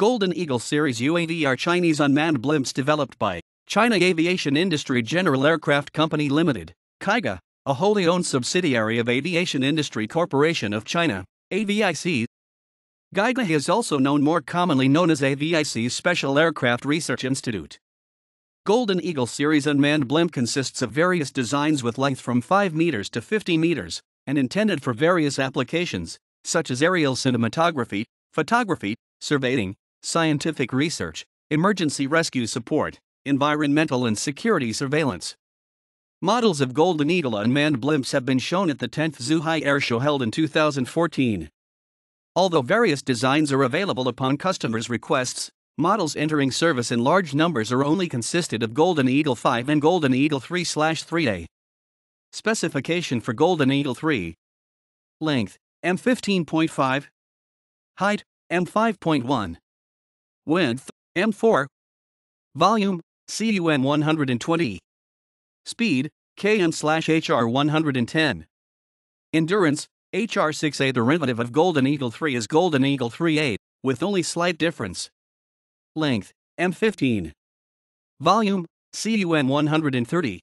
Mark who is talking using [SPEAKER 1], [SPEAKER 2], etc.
[SPEAKER 1] Golden Eagle Series UAV are Chinese unmanned blimps developed by China Aviation Industry General Aircraft Company Limited, Kaiga, a wholly owned subsidiary of Aviation Industry Corporation of China, AVIC. Gaiga is also known more commonly known as AVIC's Special Aircraft Research Institute. Golden Eagle Series unmanned blimp consists of various designs with length from 5 meters to 50 meters and intended for various applications, such as aerial cinematography, photography, surveying, scientific research, emergency rescue support, environmental and security surveillance. Models of Golden Eagle unmanned blimps have been shown at the 10th Zhuhai Airshow held in 2014. Although various designs are available upon customers' requests, models entering service in large numbers are only consisted of Golden Eagle 5 and Golden Eagle 3 3A. Specification for Golden Eagle 3 Length M15.5, Height M5.1. Width M4. Volume CUN 120. Speed KM/HR 110. Endurance HR6A derivative of Golden Eagle 3 is Golden Eagle 3A with only slight difference. Length M15. Volume CUN 130.